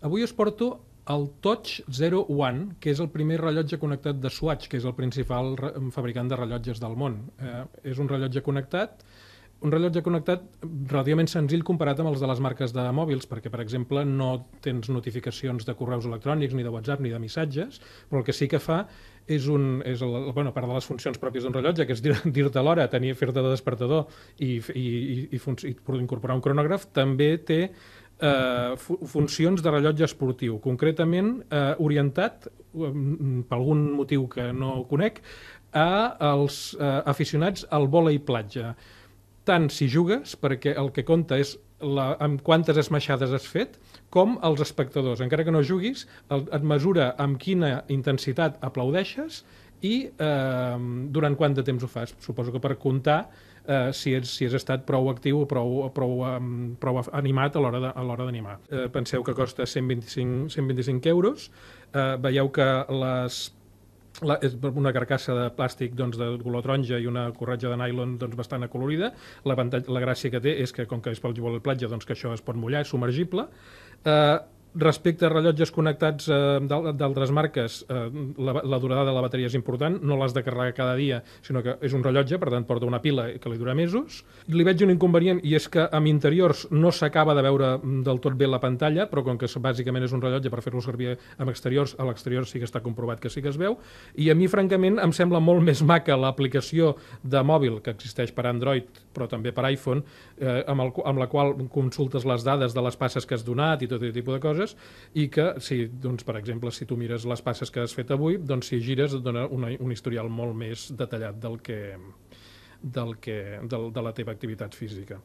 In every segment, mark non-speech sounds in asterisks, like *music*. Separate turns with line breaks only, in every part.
Avui us porto el Touch 01, que és el primer rellotge connectat de Swatch, que és el principal fabricant de rellotges del món. Eh, és un rellotge connectat, un rellotge connectat relativament senzill comparat amb els de les marques de mòbils, perquè, per exemple, no tens notificacions de correus electrònics, ni de WhatsApp, ni de missatges, però el que sí que fa és, un, és el, bueno, part de les funcions pròpies d'un rellotge, que és *laughs* dir-te l'hora, tenir fer-te de despertador i, i, i, i, i incorporar un cronògraf, també té eh, funcions de rellotge esportiu, concretament eh, orientat, per algun motiu que no conec, a els eh, aficionats al vòlei platja. Tant si jugues, perquè el que compta és la, amb quantes esmaixades has fet, com els espectadors. Encara que no juguis, el, et mesura amb quina intensitat aplaudeixes i eh, durant quant de temps ho fas? Suposo que per comptar eh, si, és, si has estat prou actiu o prou, prou, um, prou animat a l'hora d'animar. Eh, penseu que costa 125, 125 euros. Eh, veieu que les la, és una carcassa de plàstic doncs, de color taronja i una corretja de nylon doncs, bastant acolorida. La, la gràcia que té és que, com que és pel jugador de platja, doncs, que això es pot mullar, és submergible. Eh, Respecte a rellotges connectats eh, d'altres marques, eh, la, la durada de la bateria és important, no l'has de carregar cada dia, sinó que és un rellotge, per tant porta una pila que li dura mesos. Li veig un inconvenient i és que amb interiors no s'acaba de veure mm, del tot bé la pantalla, però com que bàsicament és un rellotge per fer-lo servir amb exteriors, a l'exterior sí que està comprovat que sí que es veu, i a mi francament em sembla molt més maca l'aplicació de mòbil que existeix per Android, però també per iPhone, eh, amb, el, amb la qual consultes les dades de les passes que has donat i tot aquest tipus de coses, coses i que, si, doncs, per exemple, si tu mires les passes que has fet avui, doncs si gires et dona una, un historial molt més detallat del que, del que, del, de la teva activitat física.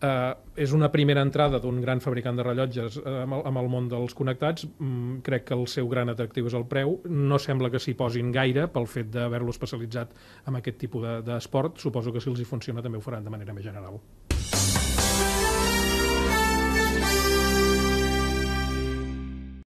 Uh, és una primera entrada d'un gran fabricant de rellotges uh, amb, el, amb el món dels connectats. Mm, crec que el seu gran atractiu és el preu. No sembla que s'hi posin gaire pel fet d'haver-lo especialitzat en aquest tipus d'esport. De, Suposo que si els hi funciona també ho faran de manera més general.